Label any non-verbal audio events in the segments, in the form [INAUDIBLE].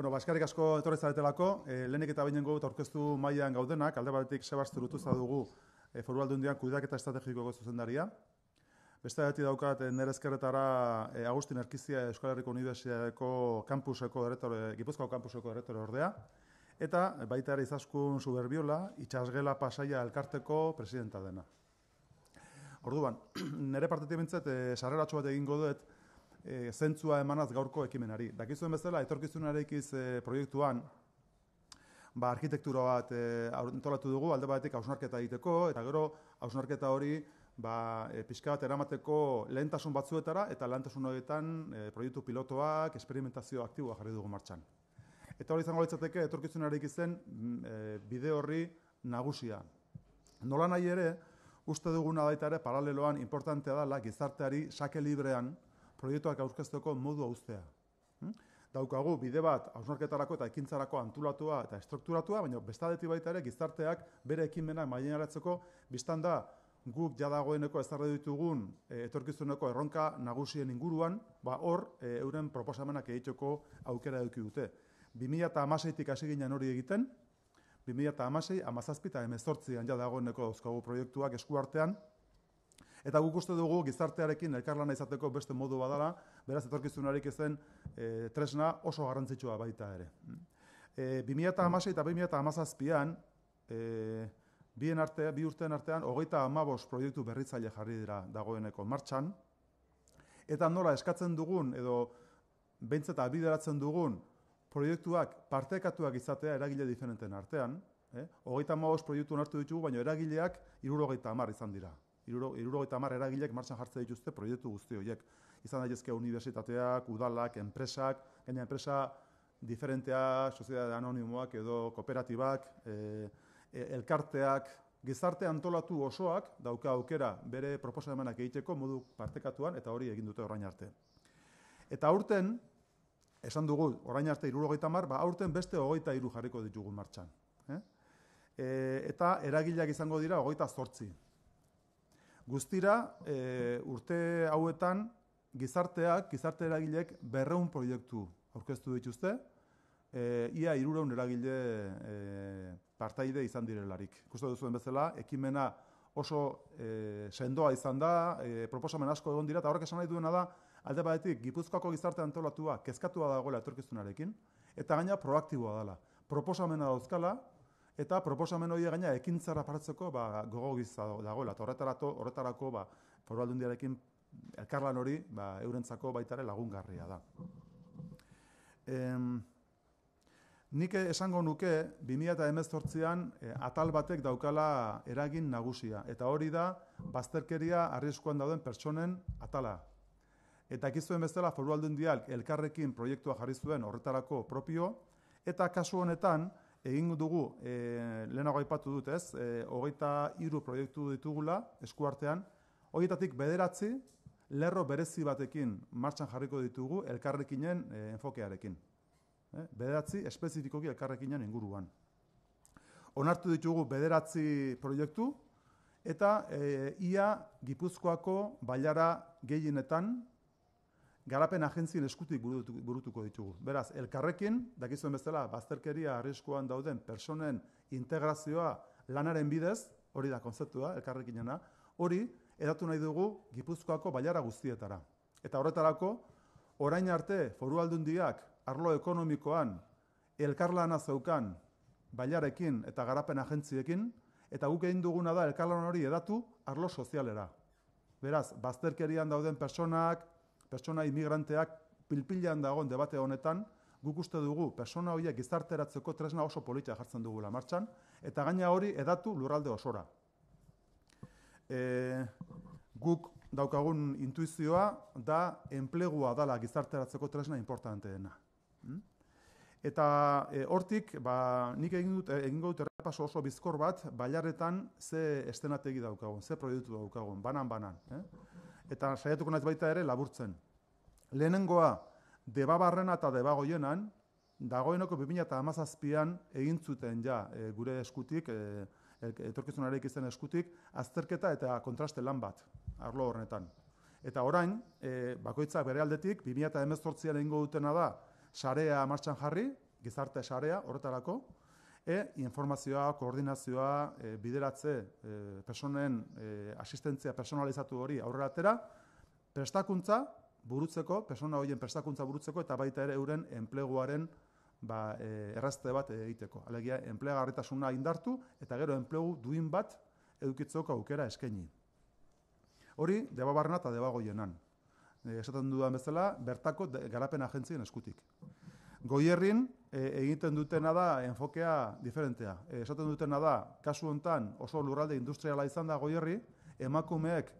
Bueno, baskarik asko etorri zaretelako, e, lehenik eta bainengo eta orkestu mailan gaudenak, alde batetik sebas turutuza dugu e, foru aldundian kudaketa estrategikoko zuzendaria. Beste dati daukat eh, nire Agustin Erkizia Euskal Herriko Unibertsiadeko kampuseko erretore, Gipuzkoa kampuseko erretore ordea, eta baita ere izaskun suberbiola, itxasgela pasaia elkarteko presidenta dena. Orduan, [CLEARS THROAT] nire partetik bintzat, e, bat egingo dut, e, zentzua emanaz gaurko ekimenari. Dakizuen bezala, etorkizunarekiz e, proiektuan, ba, arkitektura bat e, dugu, alde batetik hausnarketa egiteko, eta gero hausnarketa hori ba, e, pixka bat eramateko lehentasun batzuetara, eta lehentasun horietan proiektu pilotoak, esperimentazio aktiboa jarri dugu martxan. Eta hori izango litzateke, etorkizunarek izen mm, e, bide horri nagusia. Nola nahi ere, uste duguna baita ere, paraleloan, importantea dala gizarteari sake librean, proiektuak aurkezteko modu auztea. Hmm? Daukagu bide bat hausnarketarako eta ekintzarako antulatua eta estrukturatua, baina bestadeti baita ere gizarteak bere ekimena maien aratzeko, da guk jadagoeneko ezarri ditugun e, etorkizuneko erronka nagusien inguruan, ba hor e, euren proposamenak egiteko aukera eduki dute. 2008-tik hasi ginen hori egiten, 2008, amazazpita, emezortzian jadagoeneko dauzkagu proiektuak eskuartean, Eta guk uste dugu gizartearekin elkarlana izateko beste modu badala, beraz etorkizunarik ezen e, tresna oso garrantzitsua baita ere. E, 2008 eta 2008an, e, bien arte, bi urtean artean, hogeita amabos proiektu berritzaile jarri dira dagoeneko martxan, eta nola eskatzen dugun edo bentzeta abideratzen dugun proiektuak partekatuak izatea eragile diferenten artean, eh? hogeita maoz proiektu nartu ditugu, baina eragileak irurogeita amar izan dira, iruro, eta mar eragilek martxan jartze dituzte proiektu guzti horiek. Izan daitezke unibertsitateak, udalak, enpresak, gaina enpresa diferentea, sociedad anonimoak edo kooperatibak, eh, elkarteak, gizarte antolatu osoak dauka aukera bere emanak egiteko modu partekatuan eta hori egin dute orain arte. Eta aurten, esan dugu, orain arte irurogeita mar, ba aurten beste hogeita iru jarriko ditugu martxan. Eh? Eh, eta eragileak izango dira hogeita zortzi, Guztira, e, urte hauetan, gizarteak, gizarte eragilek berreun proiektu aurkeztu dituzte, e, ia irureun eragile e, partaide izan direlarik. Kusto duzuen bezala, ekimena oso e, sendoa izan da, e, proposamen asko egon dira, eta horrek esan nahi duena da, alde batetik, gipuzkoako gizarte antolatua, kezkatua dagoela etorkizunarekin, eta gaina proaktiboa dela. Proposamena dauzkala, Eta proposamen hori gaina ekintzara paratzeko ba, gogo giza dago, eta horretarako, horretarako ba, foru aldundiarekin, elkarlan hori ba, eurentzako baitare lagungarria da. Em, nik esango nuke 2018an e, eh, atal batek daukala eragin nagusia, eta hori da bazterkeria arriskuan dauden pertsonen atala. Eta ekizuen bezala foru Aldundiak elkarrekin proiektua jarri zuen horretarako propio, eta kasu honetan, egingo dugu, e, lehenago aipatu dut ez, e, hogeita iru proiektu ditugula eskuartean, hogeitatik bederatzi, lerro berezi batekin martxan jarriko ditugu elkarrekinen e, enfokearekin. E, bederatzi, espezifikoki elkarrekinen inguruan. Onartu ditugu bederatzi proiektu, eta e, ia Gipuzkoako bailara gehienetan garapen agentzien eskutik burutuko ditugu. Beraz, elkarrekin, dakizuen bezala, bazterkeria arriskoan dauden personen integrazioa lanaren bidez, hori da konzeptua, elkarrekin jena, hori edatu nahi dugu Gipuzkoako baiara guztietara. Eta horretarako, orain arte foru aldundiak arlo ekonomikoan elkarlana zeukan baiarekin eta garapen agentziekin, eta guk egin duguna da elkarlana hori edatu arlo sozialera. Beraz, bazterkerian dauden personak, persona imigranteak pilpilan dagoen debate honetan, guk uste dugu persona horiek gizarteratzeko tresna oso polita jartzen dugu martxan... eta gaina hori edatu lurralde osora. E, guk daukagun intuizioa da enplegua dala gizarteratzeko tresna importanteena. Hmm? Eta e, hortik, ba, nik egin dut, dut errepaso oso bizkor bat, baiaretan ze estenategi daukagun, ze proiektu daukagun, banan-banan. Eh? eta saiatuko naiz baita ere laburtzen. Lehenengoa, debabarrena eta debagoienan, dagoeneko 2017an egin zuten ja e, gure eskutik, e, etorkizunare eskutik, azterketa eta kontraste lan bat, arlo horretan. Eta orain, e, bakoitzak bere aldetik, 2018an egin dutena da, sarea martxan jarri, gizarte sarea horretarako, E, informazioa, koordinazioa, e, bideratze, e, personen e, asistentzia personalizatu hori aurrera atera, prestakuntza burutzeko, persona horien prestakuntza burutzeko, eta baita ere euren enpleguaren ba, e, errazte bat egiteko. Alegia, enplegarritasuna indartu, eta gero enplegu duin bat edukitzoko aukera eskaini. Hori, deba barna eta deba goienan. E, esaten dudan bezala, bertako garapen agentzien eskutik. Goierrin, e, egiten dutena da enfokea diferentea. E, esaten dutena da, kasu hontan oso lurralde industriala izan da goierri, emakumeek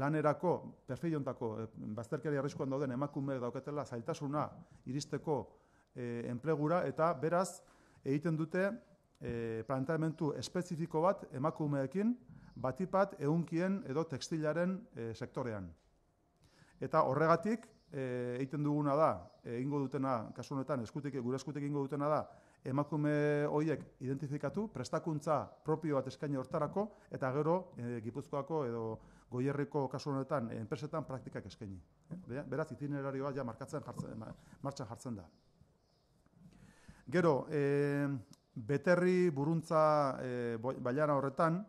lanerako, perfilontako, e, eh, bazterkeri arriskoan dauden emakumeek dauketela zailtasuna iristeko enplegura, eta beraz, egiten dute e, planteamentu espezifiko bat emakumeekin, batipat eunkien edo tekstilaren sektorean. Eta horregatik, Eh, egiten duguna da, eh, egingo dutena, kasu honetan, eskutik, gure eskutik egingo dutena da, emakume horiek identifikatu, prestakuntza propio bat eskaini hortarako, eta gero eh, Gipuzkoako edo Goierriko kasu honetan, enpresetan praktikak eskaini. beraz, itinerarioa ja markatzen jartzen, martxan jartzen da. Gero, beterri buruntza baiara horretan,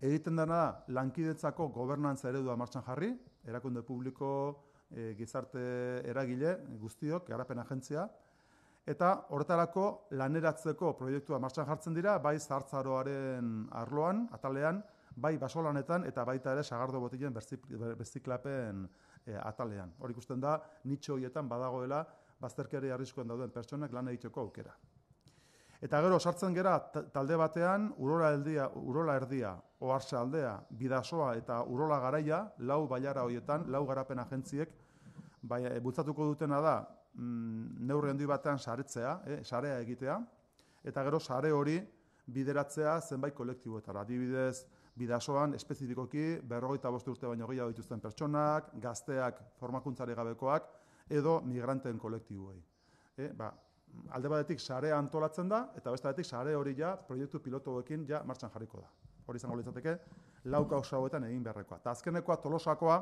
egiten dena lankidetzako gobernantza eredua martxan jarri, erakunde publiko, E, gizarte eragile guztiok, garapen agentzia, eta horretarako laneratzeko proiektua martxan jartzen dira, bai zartzaroaren arloan, atalean, bai basolanetan eta baita ere sagardo botiken bestiklapen e, atalean. Hor ikusten da, nitxo hoietan badagoela, bazterkeri arriskoen dauden pertsonak lan egiteko aukera. Eta gero, sartzen gera, talde batean, urola, eldia, urola erdia oarse aldea, bidasoa eta urola garaia, lau baiara hoietan, lau garapen agentziek, bai, eh, bultzatuko dutena da, mm, neurri handi batean saretzea, eh, sarea egitea, eta gero sare hori bideratzea zenbait kolektiboetara. Adibidez, bidasoan espezifikoki berrogeita boste urte baino gehiago dituzten pertsonak, gazteak, formakuntzare gabekoak, edo migranten kolektiboei. Eh, ba, alde batetik sare antolatzen da, eta bestetik sare hori ja proiektu pilotoekin ja martxan jarriko da hori izango litzateke, lauka osa hoetan egin beharrekoa. Ta azkenekoa tolosakoa,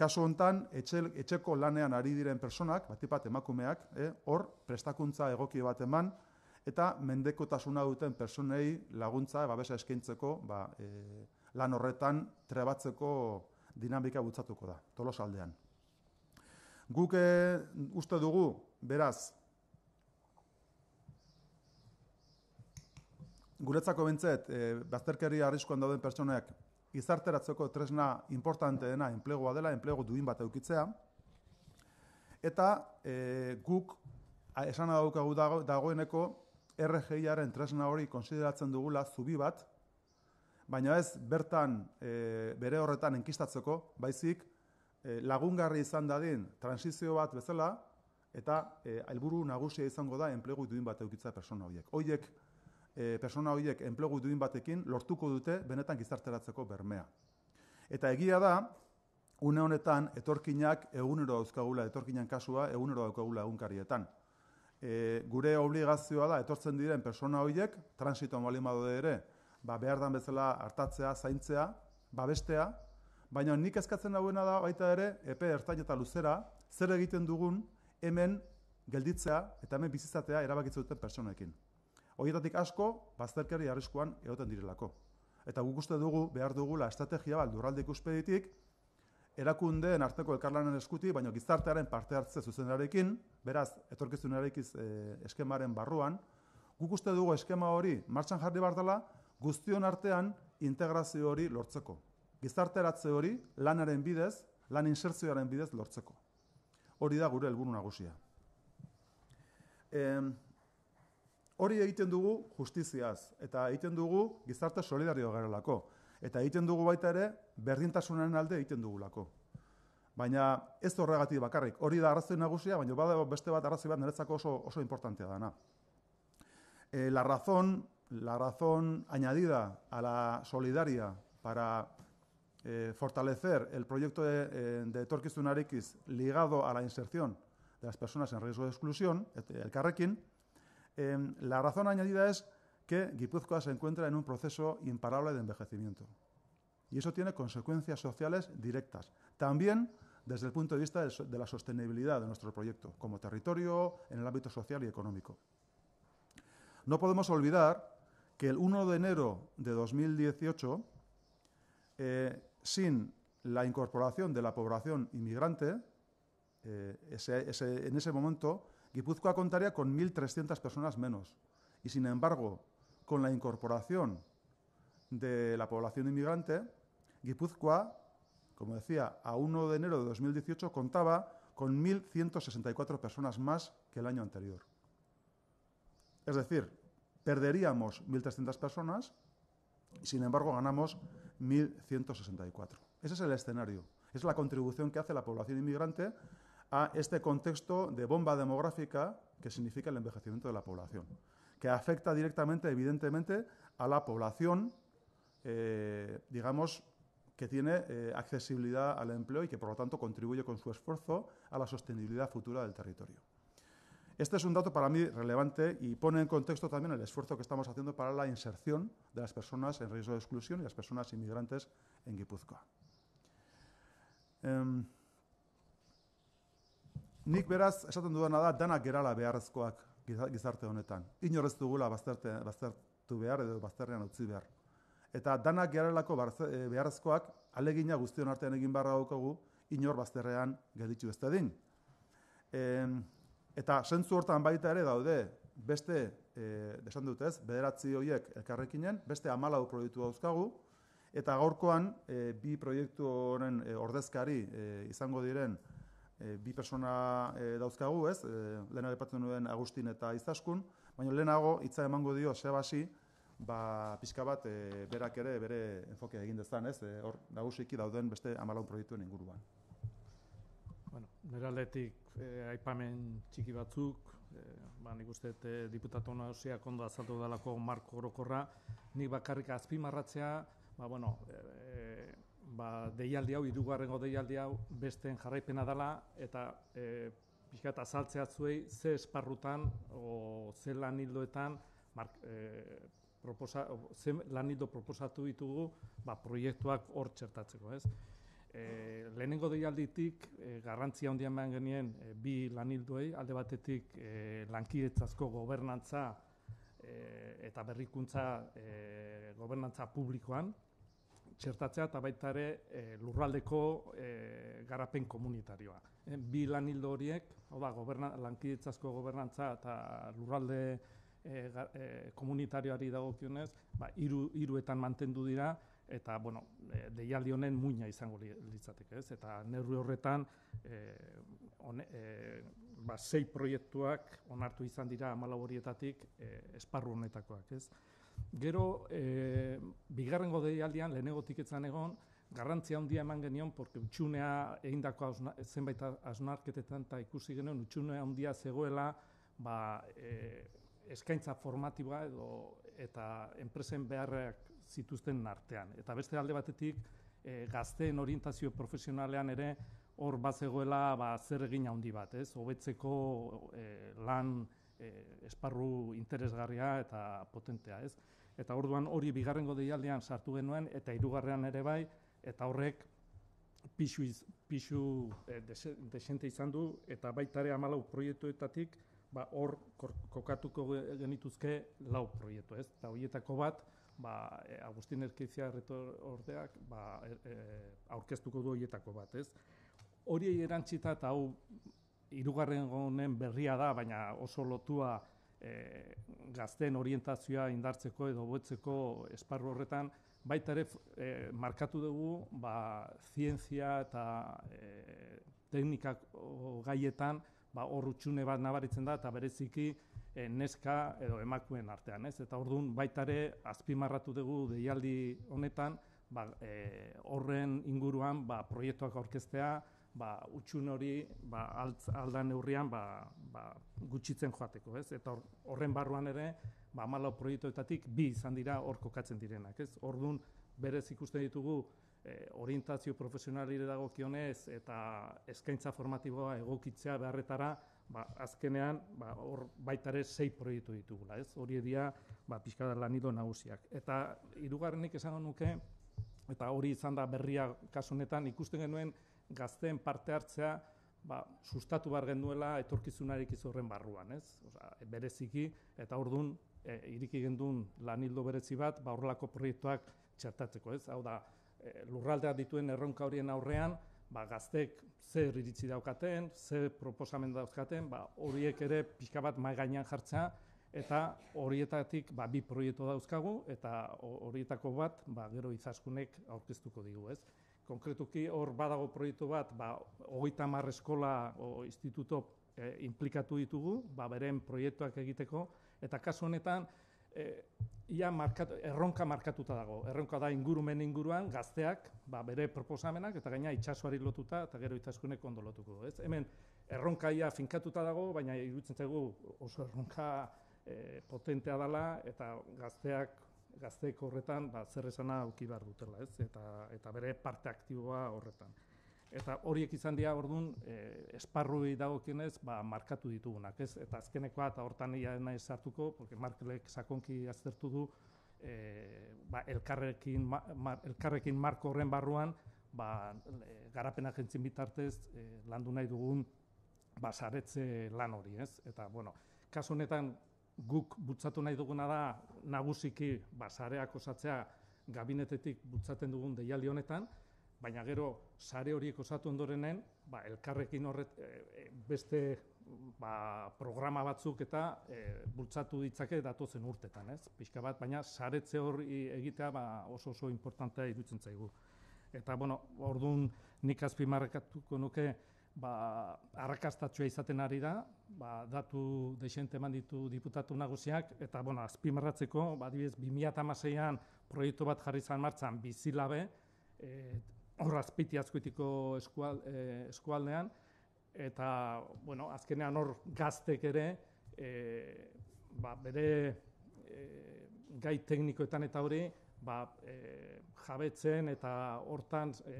kasu hontan etxeko lanean ari diren personak, bat emakumeak, eh, hor prestakuntza egoki bat eman, eta mendekotasuna duten personei laguntza eh, babesa eskaintzeko ba, e, lan horretan trebatzeko dinamika bultzatuko da, tolosaldean. Guk eh, uste dugu, beraz, guretzako bintzet, e, eh, bazterkeri arriskoan dauden pertsoneak gizarteratzeko tresna importante dena enplegoa dela, enplego duin bat eukitzea, eta e, guk, esan adaukagu dagoeneko, rgi tresna hori konsideratzen dugula zubi bat, baina ez bertan eh, bere horretan enkistatzeko, baizik lagungarri izan dadin transizio bat bezala, eta helburu e, nagusia izango da enplegu duin bat eukitza persona horiek. Horiek e, persona horiek enplegu duin batekin lortuko dute benetan gizarteratzeko bermea. Eta egia da, une honetan etorkinak egunero dauzkagula, etorkinan kasua egunero daukagula egunkarietan. E, gure obligazioa da, etortzen diren persona horiek, transitoan bali ere, ba, behar dan bezala hartatzea, zaintzea, babestea, baina nik eskatzen dagoena da baita ere, epe ertain eta luzera, zer egiten dugun hemen gelditzea eta hemen bizizatea erabakitzen duten personekin horietatik asko, bazterkeri arriskuan egoten direlako. Eta guk uste dugu, behar dugula estrategia bat lurralde ikuspeditik, erakundeen arteko elkarlanen eskuti, baina gizartearen parte hartze zuzenarekin, beraz, etorkizunarekin e, eh, eskemaren barruan, guk uste dugu eskema hori martxan jarri bardala guztion artean integrazio hori lortzeko. Gizarteratze hori lanaren bidez, lan insertzioaren bidez lortzeko. Hori da gure helburu nagusia. Hori egiten dugu justiziaz, eta egiten dugu gizarte solidario garelako. Eta egiten dugu baita ere, berdintasunaren alde egiten dugulako. Baina ez horregatik bakarrik, hori da arrazoi nagusia, baina bada beste bat arrazoi bat niretzako oso, oso importantea dana. E, eh, la razón, la razón añadida a la solidaria para eh, fortalecer el proyecto de, eh, de Torquizunarikiz ligado a la inserción de las personas en riesgo de exclusión, el carrekin, Em, la razón añadida es que Guipúzcoa se encuentra en un proceso imparable de envejecimiento. Y eso tiene consecuencias sociales directas. También desde el punto de vista de la sostenibilidad de nuestro proyecto, como territorio, en el ámbito social y económico. No podemos olvidar que el 1 de enero de 2018, eh, sin la incorporación de la población inmigrante, eh, en ese momento Guipúzcoa contaría con 1.300 personas menos. Y sin embargo, con la incorporación de la población inmigrante, Guipúzcoa, como decía, a 1 de enero de 2018 contaba con 1.164 personas más que el año anterior. Es decir, perderíamos 1.300 personas y sin embargo ganamos 1.164. Ese es el escenario, es la contribución que hace la población inmigrante a este contexto de bomba demográfica que significa el envejecimiento de la población, que afecta directamente, evidentemente, a la población, eh, digamos, que tiene eh, accesibilidad al empleo y que, por lo tanto, contribuye con su esfuerzo a la sostenibilidad futura del territorio. Este es un dato para mí relevante y pone en contexto también el esfuerzo que estamos haciendo para la inserción de las personas en riesgo de exclusión y las personas inmigrantes en Guipúzcoa. Em, Nik beraz, esaten duena da, danak gerala beharrezkoak gizarte honetan. Inorrez dugula bazterte, baztertu behar edo bazterrean utzi behar. Eta danak geralako eh, beharrezkoak, alegina guztion artean egin barra daukagu, inor bazterrean gelditxu ez dadin. eta sentzu hortan baita ere daude, beste, e, eh, dutez, bederatzi horiek elkarrekinen, beste amalau proiektu dauzkagu, eta gaurkoan eh, bi proiektu honen ordezkari izango diren, E, bi persona e, dauzkagu, ez? E, lehen nuen duen Agustin eta Izaskun, baina lehenago hitza emango dio Sebasi, ba pizka bat e, berak ere bere enfokea egin dezan, ez? E, hor nagusiki dauden beste 14 proiektuen inguruan. Bueno, neraletik e, aipamen txiki batzuk, e, ba nik uste dut e, diputatu nazioak ondo azaltu delako marko orokorra, nik bakarrik azpimarratzea, ba bueno, e, ba, deialdi hau, irugarrengo deialdi hau, besteen jarraipena dala, eta e, pixka zuei, ze esparrutan, o, ze lan hildoetan, e, proposa, ze lan proposatu ditugu, ba, proiektuak hor txertatzeko, ez? E, lehenengo deialditik e, garrantzia handian behan genien e, bi lan alde batetik e, lankidetzazko gobernantza e, eta berrikuntza e, gobernantza publikoan, txertatzea eta baita ere eh, lurraldeko e, garapen komunitarioa. E, bi lan hildo horiek, oda, goberna, gobernantza eta lurralde komunitarioari dagokionez, ba, iru, iruetan mantendu dira, eta bueno, deialdi honen muina izango litzateke, ez? Eta neurri horretan e, ba, sei proiektuak onartu izan dira 14 esparru honetakoak, ez? Gero, e, eh, bigarren godei aldean, lehenengo tiketzen egon, garrantzia handia eman genion, porque utxunea eindakoa zenbait aznarketetan eta ikusi genuen, utxunea handia zegoela, ba, e, eskaintza formatiba edo eta enpresen beharrak zituzten artean. Eta beste alde batetik, e, gazteen orientazio profesionalean ere, hor bazegoela ba, zer egin handi bat, ez? Hobetzeko lan esparru interesgarria eta potentea, ez? eta orduan hori bigarrengo deialdean sartu genuen, eta hirugarrean ere bai, eta horrek pisu pisu eh, desente izan du, eta baitare amalau proiektuetatik, ba, hor kokatuko genituzke lau proiektu, ez? Eta horietako bat, ba, eh, Agustin Erkizia ordeak ba, eh, aurkeztuko du horietako bat, ez? Hori erantzita eta hau irugarren honen berria da, baina oso lotua e, eh, gazten orientazioa indartzeko edo botzeko esparru horretan, baita ere eh, markatu dugu ba, zientzia eta e, eh, teknikak gaietan ba, horrutxune bat nabaritzen da eta bereziki neska edo emakuen artean. Ez? Eta orduan baita ere azpimarratu dugu deialdi honetan ba, horren inguruan ba, proiektuak aurkeztea, ba, utxun hori ba, alt, neurrian ba, ba, gutxitzen joateko, ez? Eta horren barruan ere, ba, malau proiektuetatik bi izan dira hor kokatzen direnak, ez? Ordun berez ikusten ditugu eh, orientazio profesional dago kionez eta eskaintza formatiboa egokitzea beharretara, ba, azkenean ba, hor baitare sei proiektu ditugula, ez? Hori edia, ba, pixkada lanido nagusiak. Eta irugarrenik esan nuke, eta hori izan da berria kasunetan ikusten genuen, gazteen parte hartzea ba, sustatu behar genduela etorkizunarik izorren barruan, ez? bereziki, eta ordun e, iriki gendun lan berezi bat, ba, horrelako proiektuak txertatzeko, ez? Hau da, e, lurraldea dituen erronka horien aurrean, ba, gaztek zer iritzi daukaten, zer proposamen daukaten, ba, horiek ere pixka bat maigainan jartzea, eta horietatik ba, bi proiektu dauzkagu, eta horietako bat ba, gero izaskunek aurkeztuko digu, ez? konkretuki hor badago proiektu bat, ba, hogeita mar eskola o instituto e, eh, implikatu ditugu, ba, beren proiektuak egiteko, eta kasu honetan, eh, ia erronka markatuta dago. Erronka da ingurumen inguruan, gazteak, ba, bere proposamenak, eta gaina itxasuari lotuta, eta gero itxaskunek ondo lotuko. Ez? Hemen erronka ia finkatuta dago, baina irutzen zego oso erronka, eh, potentea dela eta gazteak gazteko horretan ba, zer esana behar dutela, ez? Eta, eta bere parte aktiboa horretan. Eta horiek izan dira, orduan, e, esparrui dagokienez, ba, markatu ditugunak, ez? Eta azkenekoa eta hortan ez nahi porque Marklek sakonki aztertu du, e, ba, elkarrekin, elkarrekin marko horren barruan, ba, e, garapena jentzin bitartez, e, landu nahi dugun, ba, saretze lan hori, ez? Eta, bueno, kasu honetan, guk butzatu nahi duguna da nagusiki basareak osatzea gabinetetik butzaten dugun deialdi honetan, baina gero sare horiek osatu ondorenen, ba, elkarrekin horret e, e, beste ba, programa batzuk eta e, bultzatu ditzake zen urtetan, ez? Pixka bat, baina saretze hori egitea ba, oso oso importantea irutzen zaigu. Eta, bueno, orduan nik azpimarrakatuko nuke, ba, arrakastatxua izaten ari da, ba, datu desente eman ditu diputatu nagusiak, eta bueno, azpimarratzeko, ba, dibidez, 2008an proiektu bat jarri zan martzan bizilabe, e, hor azpiti azkoitiko eskual, e, eskualdean, eta bueno, azkenean hor gaztek ere, e, ba, bere e, gai teknikoetan eta hori, ba, e, jabetzen eta hortan eh,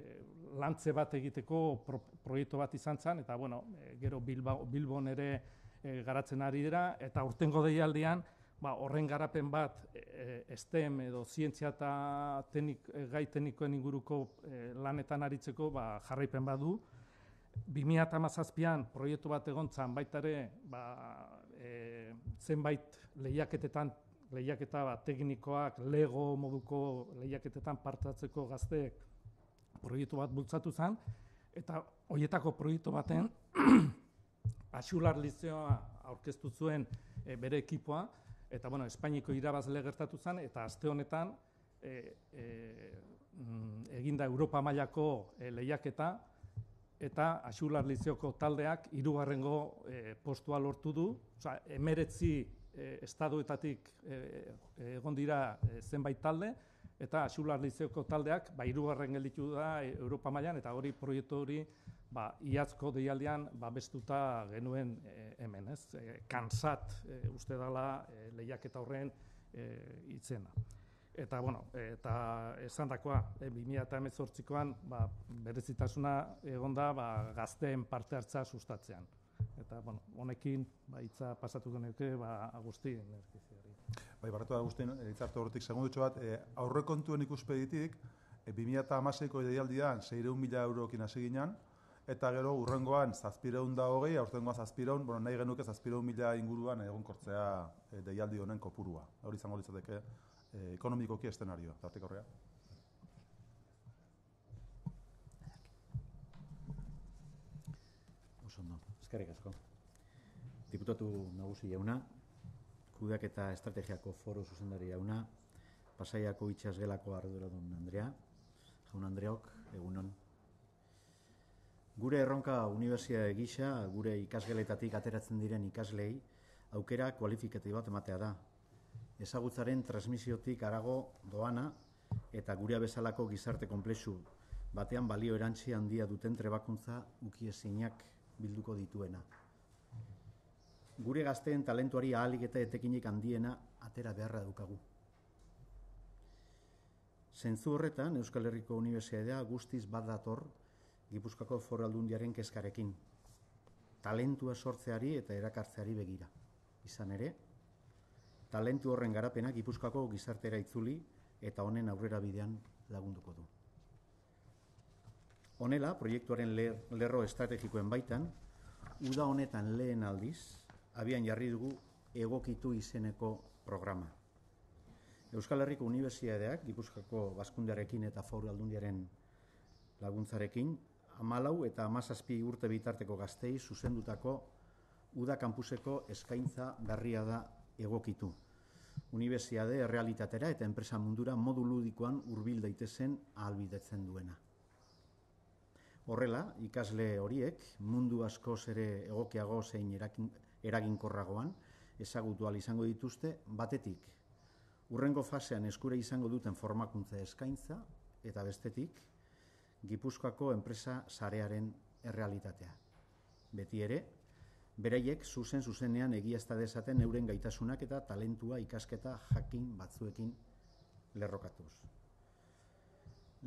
lantze bat egiteko proiektu bat izan zen, eta bueno, eh, gero Bilbao, Bilbon ere garatzen ari dira, eta urtengo deialdian ba, horren garapen bat e, STEM edo zientzia eta tenik, e, gai teknikoen inguruko lanetan aritzeko ba, jarraipen badu. 2008an proiektu bat egontzan baita ere ba, zenbait lehiaketetan lehiaketa teknikoak, lego moduko lehiaketetan partatzeko gazteek proiektu bat bultzatu zen, eta hoietako proiektu baten Axular [CLEARS THROAT] lizeoa aurkeztu zuen e, bere ekipoa, eta bueno, Espainiko irabaz legertatu zen, eta aste honetan e, e, mm, eginda Europa mailako e, lehiaketa, eta Axular lizeoko taldeak irugarrengo e, postua lortu du, oza, emeretzi Eh, estaduetatik eh, eh, egon dira zenbait talde, eta asular lizeoko taldeak, ba, irugarren gelitu da Europa mailan eta hori proiektu hori, ba, iazko deialdean, ba, bestuta genuen hemen, ez? Kansat, uste dala, lehiak eta horren itzena. Eta, bueno, eta esan dakoa, e, eta ba, berezitasuna egonda, ba, gazteen parte hartza sustatzean eta bueno, honekin baitza pasatu geneke ba Agustin Bai, barratu Agustin eh, hitzartu hortik segundutxo bat, e, aurrekontuen ikuspeditik e, eh, 2016ko deialdian 600.000 eurokin hasi ginian eta gero urrengoan 720, aurrengoan 700, bueno, nahi genuke 700.000 inguruan egonkortzea e, deialdi honen kopurua. Hori izango litzateke e, ekonomikoki estenarioa. Tartik Eskerrik asko. Diputatu nagusi jauna, kudeak eta estrategiako foro zuzendari jauna, pasaiako itxasgelako arduradun Andrea, jaun Andreok, egunon. Gure erronka unibertsia egisa, gure ikasgeletatik ateratzen diren ikaslei, aukera kualifikati bat ematea da. Ezagutzaren transmisiotik arago doana eta gure bezalako gizarte konplexu batean balio erantzi handia duten trebakuntza ukiezinak bilduko dituena. Gure gazteen talentuari ahalik eta etekinik handiena atera beharra daukagu. Zentzu horretan, Euskal Herriko Unibertsitatea guztiz bat dator Gipuzkako Foraldundiaren keskarekin. Talentua sortzeari eta erakartzeari begira. Izan ere, talentu horren garapena Gipuzkako gizartera itzuli eta honen aurrera bidean lagunduko du. Honela, proiektuaren lerro estrategikoen baitan, uda honetan lehen aldiz, abian jarri dugu egokitu izeneko programa. Euskal Herriko Unibertsiadeak, Gipuzkako Baskundearekin eta Foru Aldundiaren laguntzarekin, amalau eta amazazpi urte bitarteko gaztei zuzendutako uda kampuseko eskaintza berria da egokitu. Unibertsiade errealitatera eta enpresa mundura modu ludikoan hurbil daitezen ahalbidetzen duena. Horrela, ikasle horiek mundu askoz ere egokiago zein eraginkorragoan ezagutu al izango dituzte batetik. Urrengo fasean eskure izango duten formakuntza eskaintza eta bestetik Gipuzkoako enpresa sarearen errealitatea. Beti ere, beraiek zuzen zuzenean egiazta dezaten euren gaitasunak eta talentua ikasketa jakin batzuekin lerrokatuz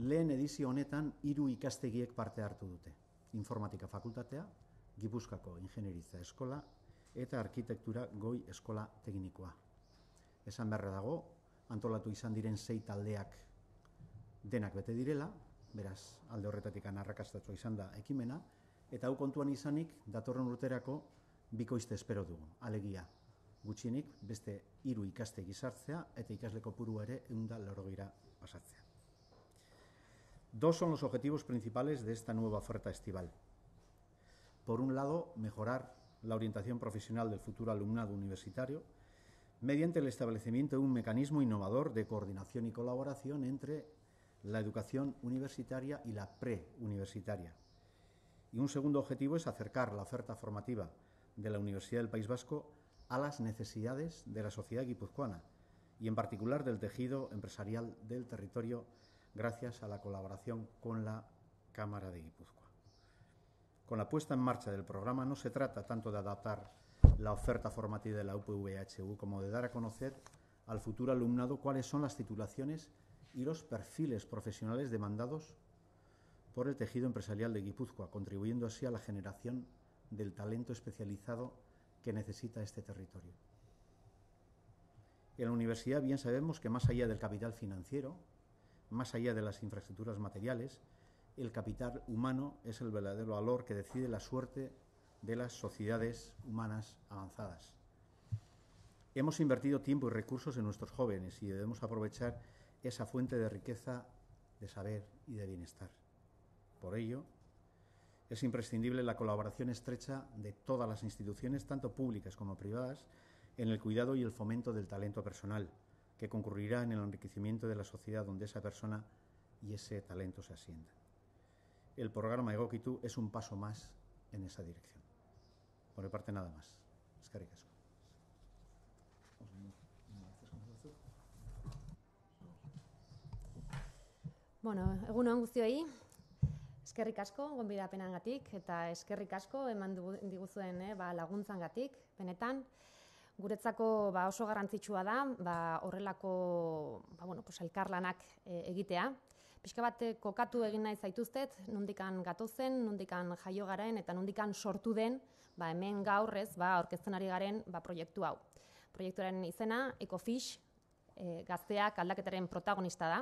lehen edizio honetan hiru ikastegiek parte hartu dute. Informatika Fakultatea, Gipuzkako Ingenieritza Eskola eta Arkitektura Goi Eskola Teknikoa. Esan beharra dago, antolatu izan diren sei taldeak denak bete direla, beraz, alde horretatik anarrakastatua izan da ekimena, eta hau kontuan izanik, datorren urterako, bikoizte espero dugu, alegia. Gutxienik, beste hiru ikaste gizartzea, eta ikasleko puru ere eunda laurogira pasatzea. Dos son los objetivos principales de esta nueva oferta estival. Por un lado, mejorar la orientación profesional del futuro alumnado universitario mediante el establecimiento de un mecanismo innovador de coordinación y colaboración entre la educación universitaria y la preuniversitaria. Y un segundo objetivo es acercar la oferta formativa de la Universidad del País Vasco a las necesidades de la sociedad guipuzcoana y en particular del tejido empresarial del territorio gracias a la colaboración con la Cámara de Guipúzcoa. Con la puesta en marcha del programa no se trata tanto de adaptar la oferta formativa de la UPVHU como de dar a conocer al futuro alumnado cuáles son las titulaciones y los perfiles profesionales demandados por el tejido empresarial de Guipúzcoa, contribuyendo así a la generación del talento especializado que necesita este territorio. En la universidad bien sabemos que más allá del capital financiero, más allá de las infraestructuras materiales, el capital humano es el verdadero valor que decide la suerte de las sociedades humanas avanzadas. Hemos invertido tiempo y recursos en nuestros jóvenes y debemos aprovechar esa fuente de riqueza, de saber y de bienestar. Por ello, es imprescindible la colaboración estrecha de todas las instituciones, tanto públicas como privadas, en el cuidado y el fomento del talento personal, que concurrirá en el enriquecimiento de la sociedad donde esa persona y ese talento se asientan. El programa Egokitu es un paso más en esa dirección. Por mi parte, nada más. Es Asko. Bueno, egun on guztioi, eskerrik asko gonbidapenagatik eta eskerrik asko eman diguzuen eh, ba, laguntzangatik, benetan guretzako ba, oso garrantzitsua da ba, horrelako ba, bueno, pues elkarlanak e, egitea. Pixka bat eh, kokatu egin nahi zaituztet, nondikan gatozen, nondikan jaio garen eta nondikan sortu den ba, hemen gaurrez ba, ari garen ba, proiektu hau. Proiektuaren izena, Ecofish, e, gazteak aldaketaren protagonista da.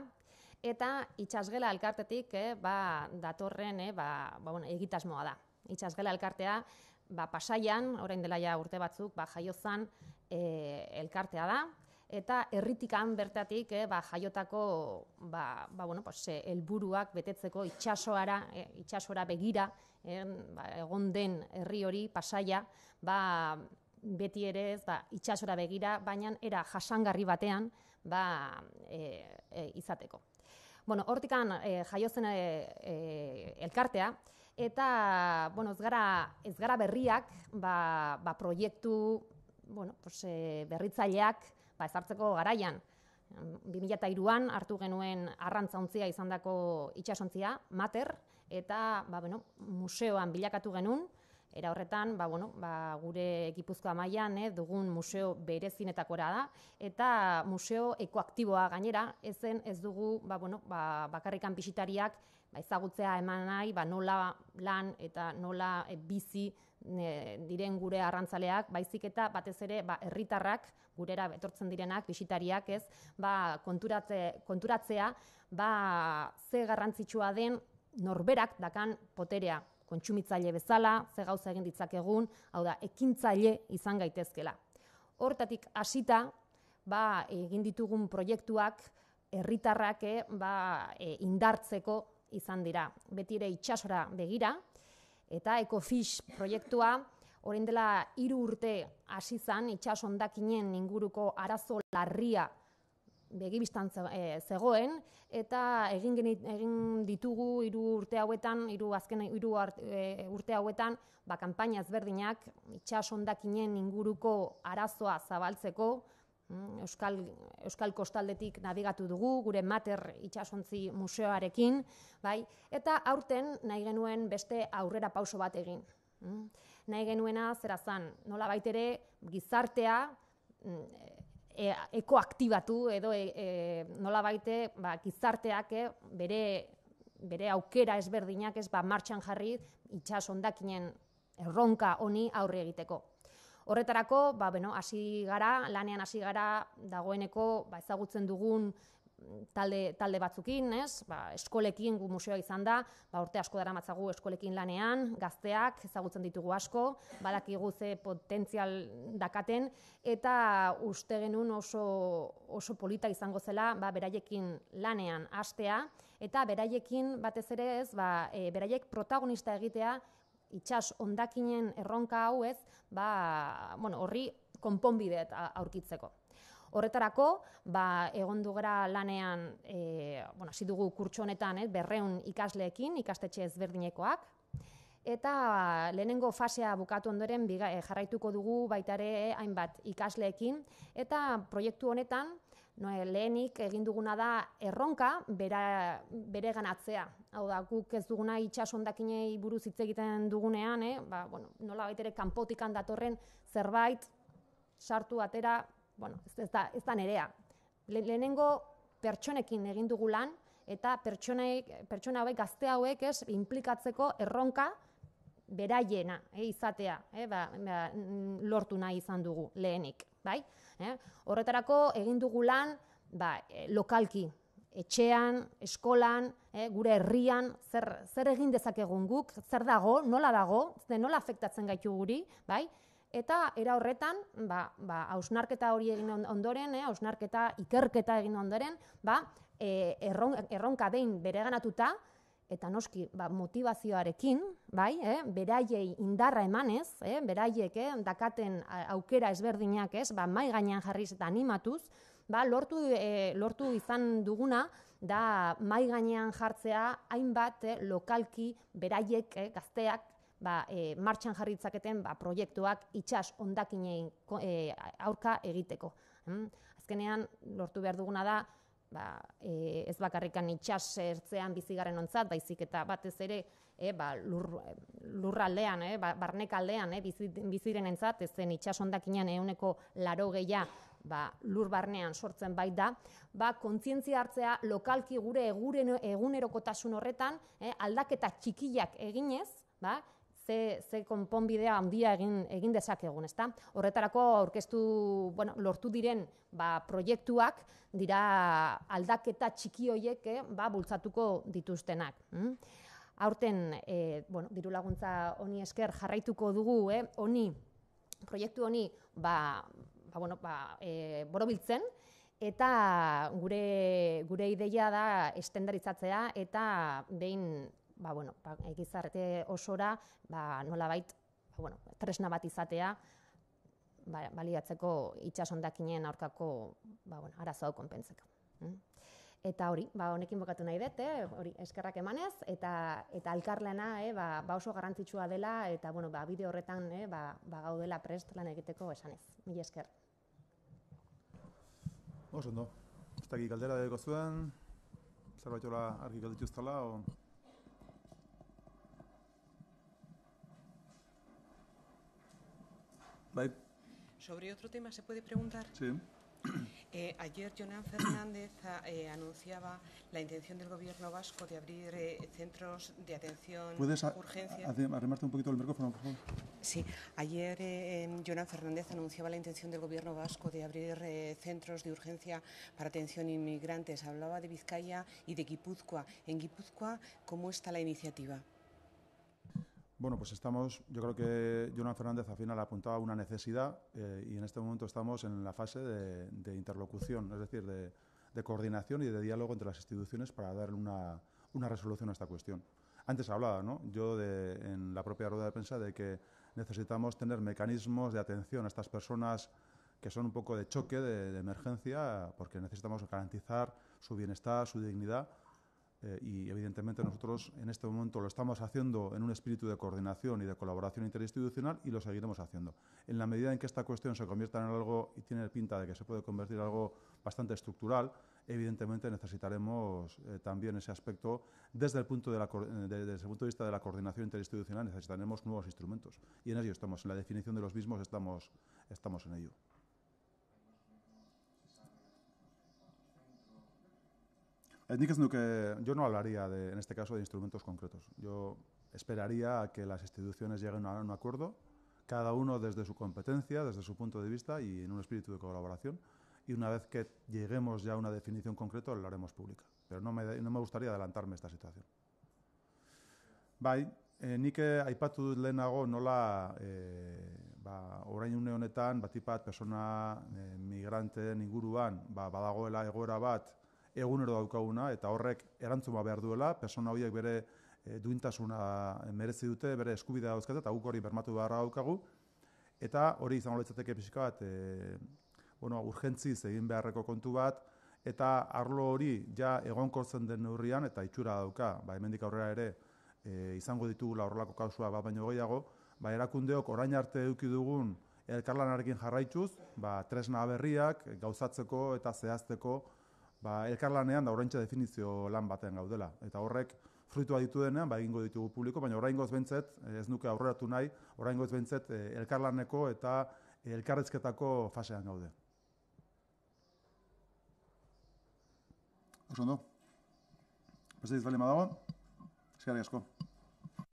Eta itxasgela elkartetik eh, ba, datorren eh, ba, ba, bueno, egitasmoa da. Itxasgela elkartea ba, pasaian, orain dela ja urte batzuk, ba, jaio zan eh, elkartea da, eta herritikan bertatik e, ba, jaiotako ba, ba, bueno, pues, eh, helburuak betetzeko itxasoara, e, itxasora begira, e, ba, egon den herri hori pasaia, ba, beti ere ez ba, itxasora begira, baina era jasangarri batean ba, e, izateko. Bueno, hortikan e, eh, jaiozen eh, eh, elkartea, eta bueno, ez, gara, berriak ba, ba proiektu bueno, pues, e, berritzaileak ba ezartzeko garaian. 2002an hartu genuen arrantzauntzia izandako itsasontzia, Mater eta ba, bueno, museoan bilakatu genuen Era horretan, ba, bueno, ba, gure Gipuzkoa mailan eh, dugun museo berezinetakora da eta museo ekoaktiboa gainera ezen ez dugu ba, bueno, ba, bakarrikan bisitariak ba, ezagutzea eman nahi, ba, nola lan eta nola e, bizi e, diren gure arrantzaleak, baizik eta batez ere ba herritarrak gurera betortzen direnak bisitariak, ez, ba, konturatze, konturatzea ba, ze garrantzitsua den norberak dakan poterea, kontsumitzaile bezala, ze gauza egin ditzakegun, hau da, ekintzaile izan gaitezkela. Hortatik hasita, ba, egin ditugun proiektuak herritarrak eh, ba, eh, indartzeko izan dira. Beti ere itsasora begira eta Ecofish proiektua orain dela hiru urte hasi izan itsas hondakinen inguruko arazo larria begibistan eh, zegoen eta egin egin ditugu hiru urte hauetan, hiru azken hiru eh, urte hauetan, ba kanpaina ezberdinak itsas hondakinen inguruko arazoa zabaltzeko mm, Euskal, Euskal kostaldetik nabigatu dugu gure Mater Itxasontzi museoarekin, bai? Eta aurten nahi genuen beste aurrera pauso bat egin. Mm. Nahi genuena zera zan, nola baitere gizartea mm, e, ekoaktibatu edo e, e, nola baite ba, gizarteak e, bere, bere aukera ezberdinak ez ba, martxan jarri itxas ondakinen erronka honi aurre egiteko. Horretarako, ba, bueno, hasi gara, lanean hasi gara, dagoeneko ba, ezagutzen dugun talde, talde batzukin, ez? Ba, eskolekin gu museoa izan da, ba, urte asko dara matzagu eskolekin lanean, gazteak, ezagutzen ditugu asko, balak iguze potentzial dakaten, eta uste genuen oso, oso polita izango zela, ba, beraiekin lanean astea, eta beraiekin batez ere ez, ba, e, beraiek protagonista egitea, itxas ondakinen erronka hau ez, ba, bueno, horri konponbideet aurkitzeko. Horretarako, ba, egon dugera lanean, e, bueno, zidugu kurtxo honetan, eh, berreun ikasleekin, ikastetxe ezberdinekoak, eta lehenengo fasea bukatu ondoren eh, jarraituko dugu baita ere eh, hainbat ikasleekin, eta proiektu honetan, No, eh, lehenik egin duguna da erronka bera, bere ganatzea. Hau da, guk ez duguna itxas ondakinei buruz hitz egiten dugunean, eh? ba, bueno, nola baitere kanpotikan datorren zerbait sartu atera bueno, ez da, nerea. lehenengo pertsonekin egin dugu lan, eta pertsona hauek, gazte hauek, ez, implikatzeko erronka beraiena, e, izatea, e, ba, ba, lortu nahi izan dugu lehenik, bai? E, horretarako egin dugu lan, ba, lokalki, etxean, eskolan, e, gure herrian, zer, zer egin dezakegun guk, zer dago, nola dago, zer nola afektatzen gaitu guri, bai? eta era horretan, ba, ba, ausnarketa hori egin ondoren, eh, ausnarketa ikerketa egin ondoren, ba, e, erronka behin bereganatuta, eta noski ba, motivazioarekin, bai, eh, beraiei indarra emanez, eh, beraiek eh, dakaten aukera ezberdinak ez, ba, mai gainean jarriz eta animatuz, ba, lortu, e, lortu izan duguna, da mai gainean jartzea hainbat eh, lokalki beraiek eh, gazteak ba, e, martxan jarritzaketen ba, proiektuak itxas ondakinein e, aurka egiteko. Mm? Azkenean, lortu behar duguna da, ba, e, ez bakarrikan itxas ertzean bizigaren ontzat, baizik eta batez ere e, ba, lur, lurraldean, e, ba, barnek aldean, e, biziren entzat, ez zen itxas ondakinean euneko laro ba, lur barnean sortzen bai da, ba, kontzientzia hartzea lokalki gure egunerokotasun horretan e, aldaketa txikiak eginez, ba, ze, ze konponbidea handia egin egin dezakegun, ezta? Horretarako aurkeztu, bueno, lortu diren ba, proiektuak dira aldaketa txiki hoiek, eh, ba, bultzatuko dituztenak, hm? Aurten, eh, bueno, diru laguntza honi esker jarraituko dugu, eh, honi proiektu honi ba, ba, bueno, ba, e, borobiltzen eta gure gure ideia da estendaritzatzea eta behin ba, bueno, ba, gizarte osora, ba, nola bait, ba, bueno, tresna bat izatea, ba, baliatzeko itxasondakinen aurkako, ba, bueno, arazoa konpentzeko. Mm. Eta hori, ba, honekin bokatu nahi dut, eh? hori, eskerrak emanez, eta, eta alkarlena, eh? ba, ba oso garrantzitsua dela, eta, bueno, ba, bide horretan, eh? ba, ba, gaudela prest lan egiteko esanez. Mil esker. Oso, no. Ez galdera dugu zuen, zerbait argi galditu o... Sobre otro tema, ¿se puede preguntar? Sí. ayer Jonan Fernández anunciaba la intención del Gobierno vasco de abrir centros eh, de atención ¿Puedes urgencia. un poquito el micrófono, por favor? Sí, ayer Jonan Fernández anunciaba la intención del Gobierno vasco de abrir centros de urgencia para atención a inmigrantes. Hablaba de Vizcaya y de Guipúzcoa. En Guipúzcoa, ¿cómo está la iniciativa? Bueno, pues estamos, yo creo que Jonathan Fernández al final apuntaba una necesidad eh, y en este momento estamos en la fase de, interlocución, es decir, de, coordinación y de diálogo entre las instituciones para dar una, resolución a esta cuestión. Antes hablaba, ¿no? Yo en la propia rueda de prensa de que necesitamos tener mecanismos de atención a estas personas que son un poco de choque, de, emergencia, porque necesitamos garantizar su bienestar, su dignidad, eh, y evidentemente nosotros en este momento lo estamos haciendo en un espíritu de coordinación y de colaboración interinstitucional y lo seguiremos haciendo. En la medida en que esta cuestión se convierta en algo y tiene pinta de que se puede convertir en algo bastante estructural, evidentemente necesitaremos eh, también ese aspecto desde el, punto de eh, punto de vista de la coordinación interinstitucional necesitaremos nuevos instrumentos y en ello estamos en la definición de los mismos estamos en ello Eh, eh, yo no hablaría de, en este caso de instrumentos concretos. Yo esperaría a que las instituciones lleguen a un acuerdo, cada uno desde su competencia, desde su punto de vista y en un espíritu de colaboración. Y una vez que lleguemos ya a una definición concreta, la haremos pública. Pero no me, no me gustaría adelantarme a esta situación. Bai, e, nik aipatu dut lehenago nola e, ba, orain une honetan batipat persona e, inguruan ba, badagoela bat egunero daukaguna eta horrek erantzuma behar duela, persona horiek bere e, duintasuna merezi dute, bere eskubidea dauzkate eta guk hori bermatu beharra daukagu. Eta hori izango litzateke pixka bat, e, bueno, urgentziz egin beharreko kontu bat, eta arlo hori ja egonkortzen den neurrian eta itxura dauka, ba, hemendik aurrera ere e, izango ditugula horrelako kausua bat baino gehiago, ba, erakundeok orain arte eduki dugun elkarlanarekin jarraituz, ba, tresna berriak gauzatzeko eta zehazteko, Ba, elkarlanean da oraintxe definizio lan batean gaudela. Eta horrek fruitua ditu denean, ba, egingo ditugu publiko, baina orain goz bentzet, eh, ez nuke aurreratu nahi, orain goz bentzet eh, elkarlaneko eta eh, elkarrezketako fasean gaude. Oso ondo. Pasa dago. bali madago. asko.